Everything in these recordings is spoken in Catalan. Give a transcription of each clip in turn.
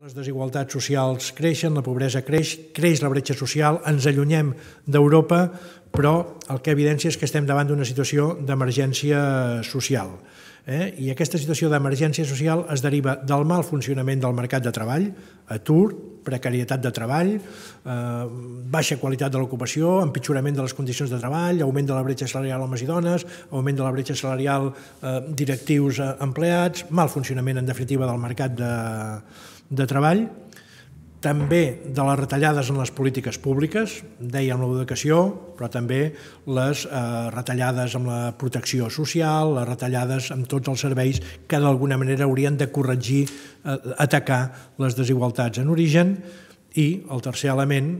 Les desigualtats socials creixen, la pobresa creix, creix la bretxa social, ens allunyem d'Europa, però el que evidencia és que estem davant d'una situació d'emergència social. Eh? I aquesta situació d'emergència social es deriva del mal funcionament del mercat de treball, atur, precarietat de treball, eh, baixa qualitat de l'ocupació, empitjorament de les condicions de treball, augment de la bretxa salarial homes i dones, augment de la bretxa salarial eh, directius eh, empleats, mal funcionament en definitiva del mercat de, de treball, també de les retallades en les polítiques públiques, amb l'educació, però també les eh, retallades amb la protecció social, les retallades amb tots els serveis que d'alguna manera haurien de corregir, eh, atacar les desigualtats en origen. I el tercer element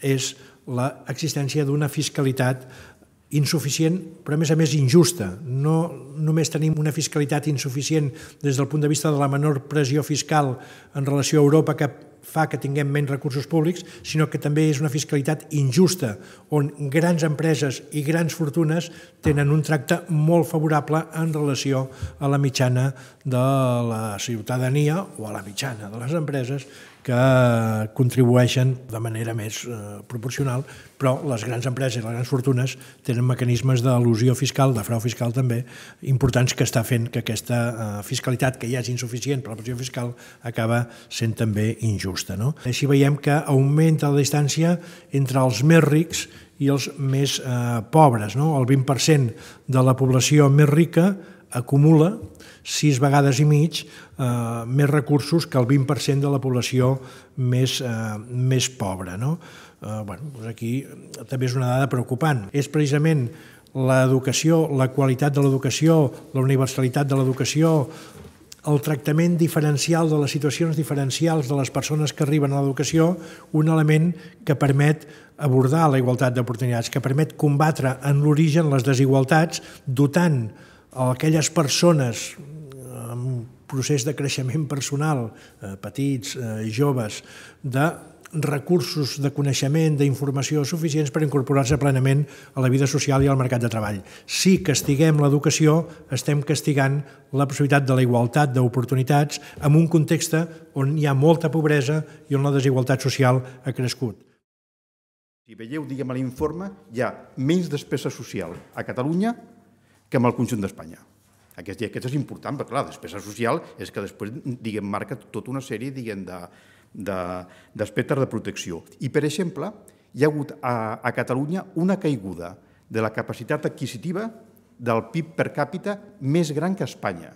és l'existència d'una fiscalitat insuficient, però a més a més injusta. No només tenim una fiscalitat insuficient des del punt de vista de la menor pressió fiscal en relació a Europa que fa que tinguem menys recursos públics, sinó que també és una fiscalitat injusta, on grans empreses i grans fortunes tenen un tracte molt favorable en relació a la mitjana de la ciutadania o a la mitjana de les empreses que contribueixen de manera més eh, proporcional, però les grans empreses i les grans fortunes tenen mecanismes d'elusió fiscal, de frau fiscal també, importants que està fent que aquesta eh, fiscalitat, que ja és insuficient per la pressió fiscal, acaba sent també injusta. No? Així veiem que augmenta la distància entre els més rics i els més eh, pobres. No? El 20% de la població més rica acumula sis vegades i mig eh, més recursos que el 20% de la població més, eh, més pobra. No? Eh, bueno, doncs aquí també és una dada preocupant. És precisament l'educació, la qualitat de l'educació, la universalitat de l'educació, el tractament diferencial de les situacions diferencials de les persones que arriben a l'educació, un element que permet abordar la igualtat d'oportunitats, que permet combatre en l'origen les desigualtats, dotant a aquelles persones amb eh, procés de creixement personal, eh, petits, eh, joves, de recursos de coneixement, d'informació suficients per incorporar-se plenament a la vida social i al mercat de treball. Si castiguem l'educació, estem castigant la possibilitat de la igualtat d'oportunitats en un context on hi ha molta pobresa i on la desigualtat social ha crescut. Si veieu, diguem a l'informe, hi ha menys despesa social a Catalunya que en el conjunt d'Espanya. Aquest, aquest és important, perquè clar, despesa social és que després, diguem, marca tota una sèrie, diguem, de, d'aspectes de, de protecció. I, per exemple, hi ha hagut a, a Catalunya una caiguda de la capacitat adquisitiva del PIB per càpita més gran que Espanya.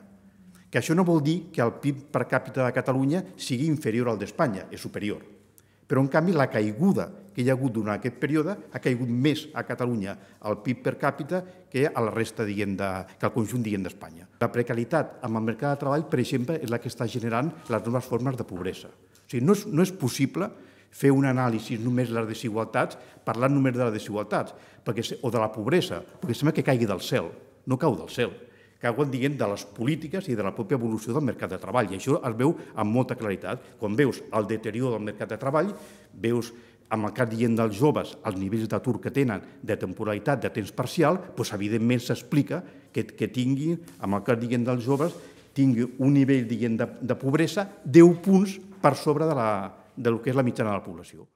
Que això no vol dir que el PIB per càpita de Catalunya sigui inferior al d'Espanya, és superior. Però, en canvi, la caiguda que hi ha hagut durant aquest període ha caigut més a Catalunya el PIB per càpita que a la resta diguem, de, que el conjunt diguem d'Espanya. La precarietat amb el mercat de treball, per exemple, és la que està generant les noves formes de pobresa. O sigui, no és, no és possible fer un anàlisi només de les desigualtats, parlant només de les desigualtats perquè, o de la pobresa, perquè sembla que caigui del cel. No cau del cel ho diguem de les polítiques i de la pròpia evolució del mercat de treball. I això es veu amb molta claritat. Quan veus el deterior del mercat de treball, veus amb el cas dient dels joves, els nivells d'atur que tenen de temporalitat, de temps parcial, doncs evidentment s'explica que, que tingui, amb el cas dient dels joves, tingui un nivell diguem, de, de pobresa 10 punts per sobre de, la, de lo que és la mitjana de la població.